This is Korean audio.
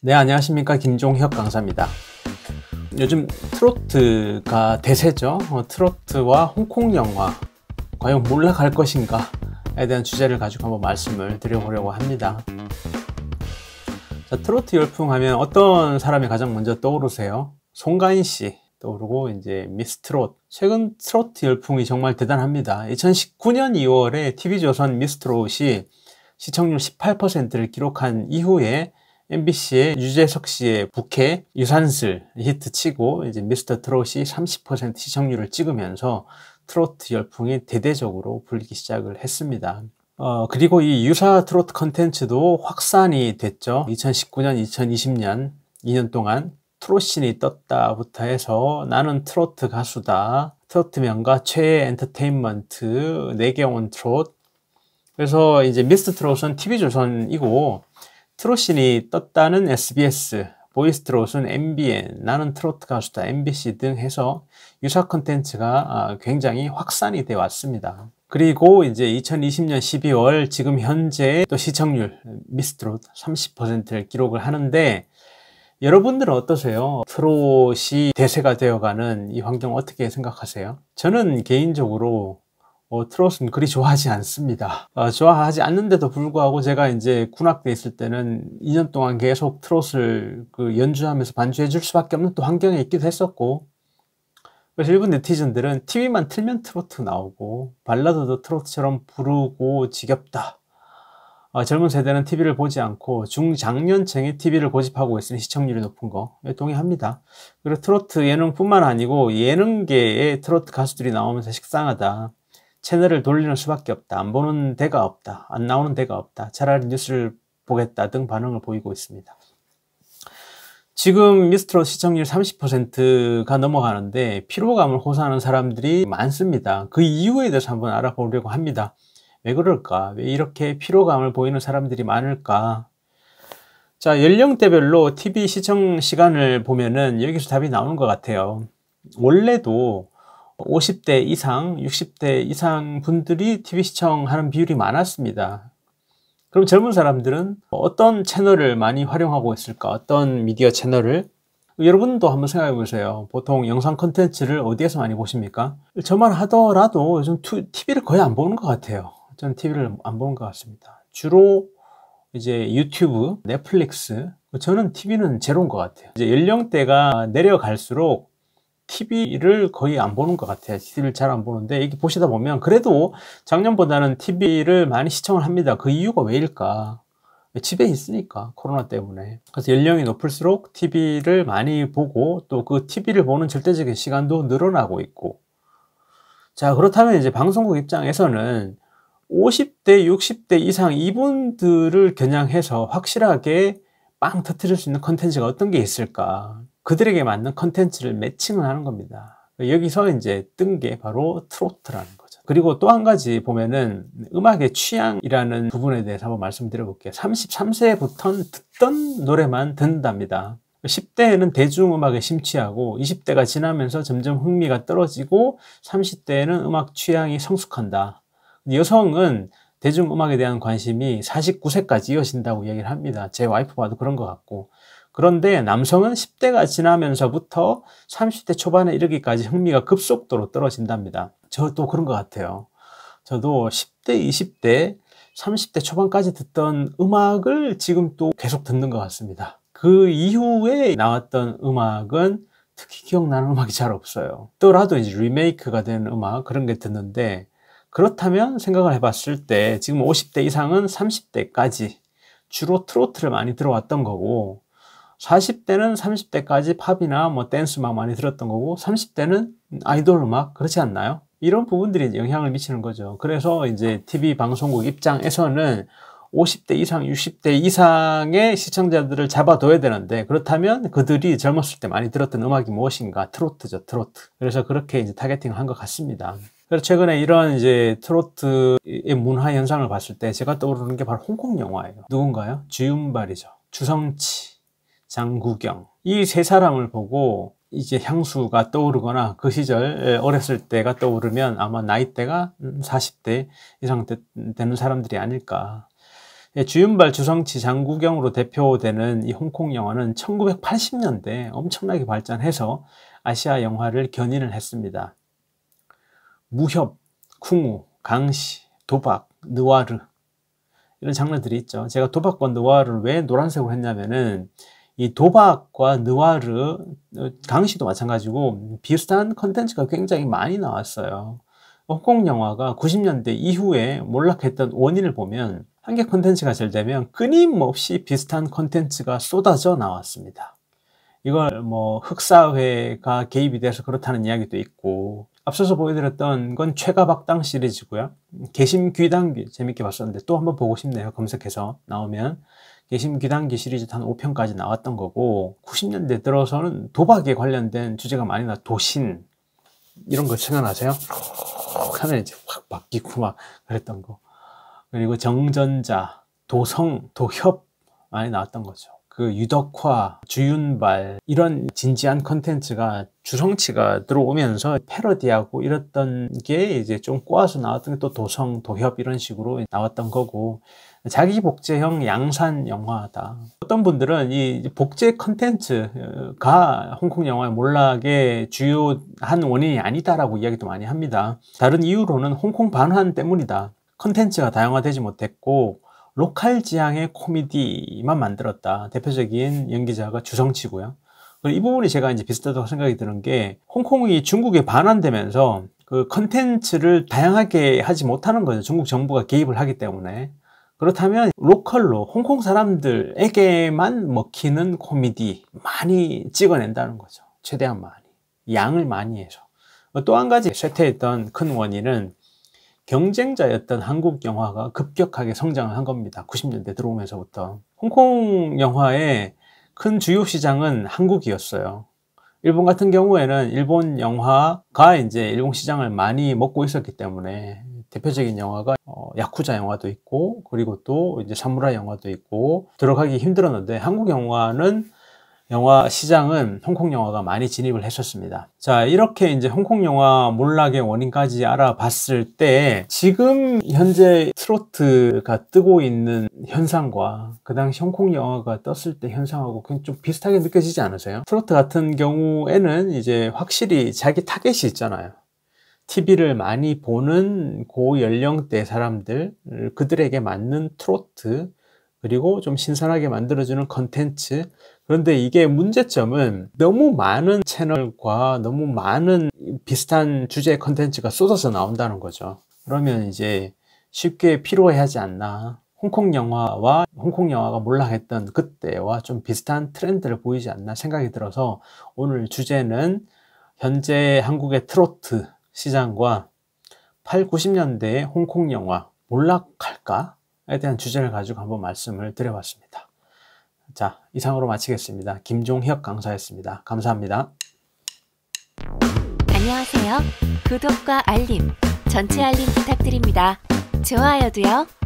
네, 안녕하십니까. 김종혁 강사입니다. 요즘 트로트가 대세죠. 어, 트로트와 홍콩 영화. 과연 몰라갈 것인가에 대한 주제를 가지고 한번 말씀을 드려보려고 합니다. 자, 트로트 열풍 하면 어떤 사람이 가장 먼저 떠오르세요? 송가인 씨 떠오르고 이제 미스 트롯. 최근 트로트 열풍이 정말 대단합니다. 2019년 2월에 TV조선 미스 트롯이 시청률 18%를 기록한 이후에 MBC의 유재석 씨의 부캐 유산슬 히트 치고 이제 미스터 트롯이 30% 시청률을 찍으면서 트로트 열풍이 대대적으로 불기 시작을 했습니다. 어, 그리고 이 유사 트로트 컨텐츠도 확산이 됐죠. 2019년, 2020년 2년 동안 트롯신이 떴다부터 해서 나는 트로트 가수다, 트로트 명가 최애 엔터테인먼트, 내경온 트롯. 그래서 이제 미스트 트롯은 TV조선이고 트롯신이 떴다는 SBS, 보이스트롯은 MBN, 나는 트로트 가수다 MBC 등 해서 유사 컨텐츠가 아, 굉장히 확산이 돼 왔습니다. 그리고 이제 2020년 12월 지금 현재 또 시청률 미스트롯 30%를 기록을 하는데 여러분들은 어떠세요? 트롯이 대세가 되어가는 이 환경 어떻게 생각하세요? 저는 개인적으로 어, 트롯은 그리 좋아하지 않습니다. 어, 좋아하지 않는데도 불구하고 제가 이제 군악대 있을 때는 2년 동안 계속 트롯을 그 연주하면서 반주해 줄 수밖에 없는 또 환경에 있기도 했었고 그래서 일본 네티즌들은 TV만 틀면 트로트 나오고 발라드도 트로트처럼 부르고 지겹다. 어, 젊은 세대는 TV를 보지 않고 중장년층이 TV를 고집하고 있으니 시청률이 높은 거 예, 동의합니다. 그리고 트로트 예능뿐만 아니고 예능계에 트로트 가수들이 나오면서 식상하다. 채널을 돌리는 수밖에 없다. 안 보는 데가 없다. 안 나오는 데가 없다. 차라리 뉴스를 보겠다 등 반응을 보이고 있습니다. 지금 미스트롯 시청률 30%가 넘어가는데 피로감을 호소하는 사람들이 많습니다. 그 이유에 대해서 한번 알아보려고 합니다. 왜 그럴까? 왜 이렇게 피로감을 보이는 사람들이 많을까? 자, 연령대별로 TV 시청 시간을 보면은 여기서 답이 나오는 것 같아요. 원래도 50대 이상, 60대 이상 분들이 TV 시청하는 비율이 많았습니다. 그럼 젊은 사람들은 어떤 채널을 많이 활용하고 있을까? 어떤 미디어 채널을? 여러분도 한번 생각해 보세요. 보통 영상 컨텐츠를 어디에서 많이 보십니까? 저만 하더라도 요즘 TV를 거의 안 보는 것 같아요. 저는 TV를 안 보는 것 같습니다. 주로 이제 유튜브, 넷플릭스. 저는 TV는 제로인 것 같아요. 이제 연령대가 내려갈수록 TV를 거의 안 보는 것 같아요. TV를 잘 안 보는데 이게 보시다 보면 그래도 작년보다는 TV를 많이 시청을 합니다. 그 이유가 왜일까? 집에 있으니까 코로나 때문에 그래서 연령이 높을수록 TV를 많이 보고 또 그 TV를 보는 절대적인 시간도 늘어나고 있고 자 그렇다면 이제 방송국 입장에서는 50대 60대 이상 이분들을 겨냥해서 확실하게 빵 터트릴 수 있는 컨텐츠가 어떤 게 있을까 그들에게 맞는 컨텐츠를 매칭을 하는 겁니다. 여기서 이제 뜬 게 바로 트로트라는 거죠. 그리고 또 한 가지 보면은 음악의 취향이라는 부분에 대해서 한번 말씀드려볼게요. 33세부터는 듣던 노래만 듣는답니다. 10대에는 대중음악에 심취하고 20대가 지나면서 점점 흥미가 떨어지고 30대에는 음악 취향이 성숙한다. 여성은 대중음악에 대한 관심이 49세까지 이어진다고 얘기를 합니다. 제와이프봐도 그런 것 같고 그런데 남성은 10대가 지나면서부터 30대 초반에 이르기까지 흥미가 급속도로 떨어진답니다. 저도 그런 것 같아요. 저도 10대, 20대, 30대 초반까지 듣던 음악을 지금 또 계속 듣는 것 같습니다. 그 이후에 나왔던 음악은 특히 기억나는 음악이 잘 없어요. 또라도 이제 리메이크가 된 음악 그런 게 듣는데 그렇다면 생각을 해봤을 때 지금 50대 이상은 30대까지 주로 트로트를 많이 들어왔던 거고 40대는 30대까지 팝이나 뭐 댄스 막 많이 들었던 거고 30대는 아이돌 음악 그렇지 않나요? 이런 부분들이 영향을 미치는 거죠. 그래서 이제 TV 방송국 입장에서는 50대 이상, 60대 이상의 시청자들을 잡아둬야 되는데 그렇다면 그들이 젊었을 때 많이 들었던 음악이 무엇인가? 트로트죠, 트로트. 그래서 그렇게 이제 타겟팅을 한 것 같습니다. 그래서 최근에 이런 이제 트로트의 문화 현상을 봤을 때 제가 떠오르는 게 바로 홍콩 영화예요. 누군가요? 주윤발이죠. 주성치. 장구경 이세 사람을 보고 이제 향수가 떠오르거나 그 시절 어렸을 때가 떠오르면 아마 나이대가 40대 음, 이상 되, 되는 사람들이 아닐까. 예, 주윤발 주성치 장구경으로 대표되는 이 홍콩 영화는 1980년대 엄청나게 발전해서 아시아 영화를 견인을 했습니다. 무협, 쿵우, 강시, 도박, 느와르 이런 장르들이 있죠. 제가 도박과 느와르를 왜 노란색으로 했냐면은 이 도박과 느와르, 어, 강시도 마찬가지고 비슷한 컨텐츠가 굉장히 많이 나왔어요. 홍콩 영화가 90년대 이후에 몰락했던 원인을 보면 한 개 컨텐츠가 잘되면 끊임없이 비슷한 컨텐츠가 쏟아져 나왔습니다. 이걸 뭐 흑사회가 개입이 돼서 그렇다는 이야기도 있고 앞서서 보여드렸던 건 최가박당 시리즈고요. 개심 귀당 재밌게 봤었는데 또 한번 보고 싶네요. 검색해서 나오면 예심 귀단기 시리즈 한 5편까지 나왔던 거고 90년대 들어서는 도박에 관련된 주제가 많이 나 도신 이런 거 생각나세요? 하면 이제 확 바뀌고 막 그랬던 거 그리고 정전자 도성 도협 많이 나왔던 거죠 그 유덕화, 주윤발 이런 진지한 컨텐츠가 주성치가 들어오면서 패러디하고 이랬던 게 이제 좀 꼬아서 나왔던 게 또 도성, 도협 이런 식으로 나왔던 거고 자기 복제형 양산 영화다. 어떤 분들은 이 복제 컨텐츠가 홍콩 영화의 몰락의 주요한 원인이 아니다라고 이야기도 많이 합니다. 다른 이유로는 홍콩 반환 때문이다. 컨텐츠가 다양화되지 못했고 로컬 지향의 코미디만 만들었다. 대표적인 연기자가 주성치고요. 이 부분이 제가 이제 비슷하다고 생각이 드는 게 홍콩이 중국에 반환되면서 그 컨텐츠를 다양하게 하지 못하는 거죠. 중국 정부가 개입을 하기 때문에. 그렇다면 로컬로 홍콩 사람들에게만 먹히는 코미디 많이 찍어낸다는 거죠. 최대한 많이. 양을 많이 해서. 또 한 가지 쇠퇴했던 큰 원인은 경쟁자였던 한국 영화가 급격하게 성장을 한 겁니다. 90년대 들어오면서부터. 홍콩 영화의 큰 주요 시장은 한국이었어요. 일본 같은 경우에는 일본 영화가 이제 일본 시장을 많이 먹고 있었기 때문에 대표적인 영화가 어, 야쿠자 영화도 있고 그리고 또 이제 사무라 영화도 있고 들어가기 힘들었는데 한국 영화는 영화 시장은 홍콩 영화가 많이 진입을 했었습니다. 자, 이렇게 이제 홍콩 영화 몰락의 원인까지 알아봤을 때 지금 현재 트로트가 뜨고 있는 현상과 그 당시 홍콩 영화가 떴을 때 현상하고 그냥 좀 비슷하게 느껴지지 않으세요? 트로트 같은 경우에는 이제 확실히 자기 타겟이 있잖아요. TV를 많이 보는 고 연령대 사람들, 그들에게 맞는 트로트, 그리고 좀 신선하게 만들어주는 컨텐츠. 그런데 이게 문제점은 너무 많은 채널과 너무 많은 비슷한 주제의 컨텐츠가 쏟아져 나온다는 거죠. 그러면 이제 쉽게 피로해하지 않나. 홍콩 영화와 홍콩 영화가 몰락했던 그때와 좀 비슷한 트렌드를 보이지 않나 생각이 들어서 오늘 주제는 현재 한국의 트로트 시장과 8, 90년대의 홍콩 영화 몰락할까? 에 대한 주제를 가지고 한번 말씀을 드려봤습니다. 자, 이상으로 마치겠습니다. 김종혁 강사였습니다. 감사합니다. 안녕하세요. 구독과 알림, 전체 알림 부탁드립니다. 좋아요도요.